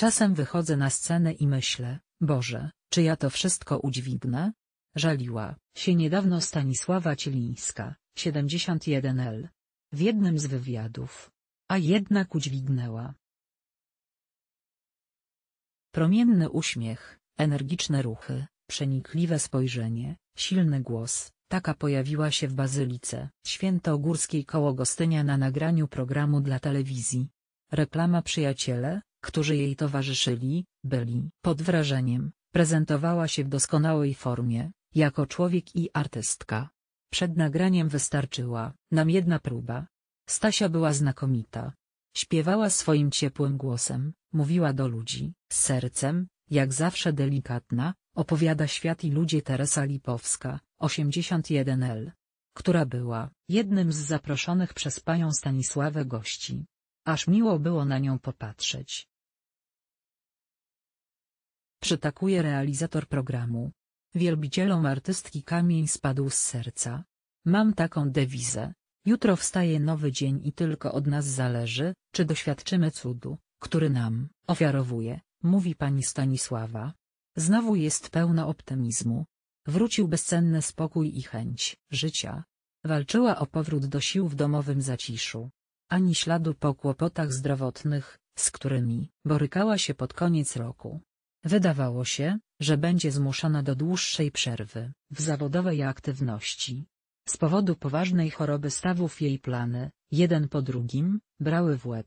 Czasem wychodzę na scenę i myślę, Boże, czy ja to wszystko udźwignę? Żaliła się niedawno Stanisława Cielińska, 71L. W jednym z wywiadów. A jednak udźwignęła. Promienny uśmiech, energiczne ruchy, przenikliwe spojrzenie, silny głos, taka pojawiła się w Bazylice Świętogórskiej koło Gostynia na nagraniu programu dla telewizji. Reklama Przyjaciele, którzy jej towarzyszyli, byli pod wrażeniem. Prezentowała się w doskonałej formie, jako człowiek i artystka. Przed nagraniem wystarczyła nam jedna próba. Stasia była znakomita. Śpiewała swoim ciepłym głosem, mówiła do ludzi, z sercem, jak zawsze delikatna, opowiada świat i ludzie Teresa Lipowska, 81L, która była jednym z zaproszonych przez panią Stanisławę gości. Aż miło było na nią popatrzeć. Przytakuje realizator programu. Wielbicielom artystki kamień spadł z serca. Mam taką dewizę. Jutro wstaje nowy dzień i tylko od nas zależy, czy doświadczymy cudu, który nam ofiarowuje, mówi pani Stanisława. Znowu jest pełna optymizmu. Wrócił bezcenny spokój i chęć życia. Walczyła o powrót do sił w domowym zaciszu. Ani śladu po kłopotach zdrowotnych, z którymi borykała się pod koniec roku. Wydawało się, że będzie zmuszona do dłuższej przerwy w zawodowej aktywności. Z powodu poważnej choroby stawów jej plany, jeden po drugim, brały w łeb.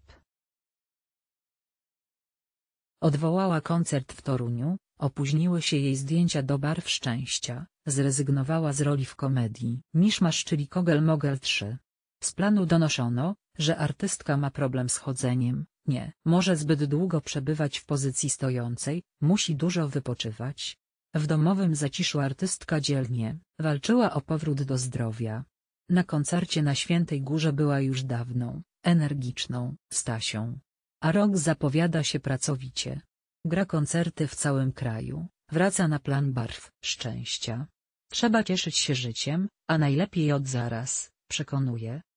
Odwołała koncert w Toruniu, opóźniły się jej zdjęcia do barw szczęścia, zrezygnowała z roli w komedii Miszmasz czyli Kogel Mogel 3. Z planu donoszono, że artystka ma problem z chodzeniem, nie może zbyt długo przebywać w pozycji stojącej, musi dużo wypoczywać. W domowym zaciszu artystka dzielnie walczyła o powrót do zdrowia. Na koncercie na Świętej Górze była już dawną, energiczną Stasią. A rok zapowiada się pracowicie. Gra koncerty w całym kraju, wraca na plan barw szczęścia. Trzeba cieszyć się życiem, a najlepiej od zaraz, przekonuje,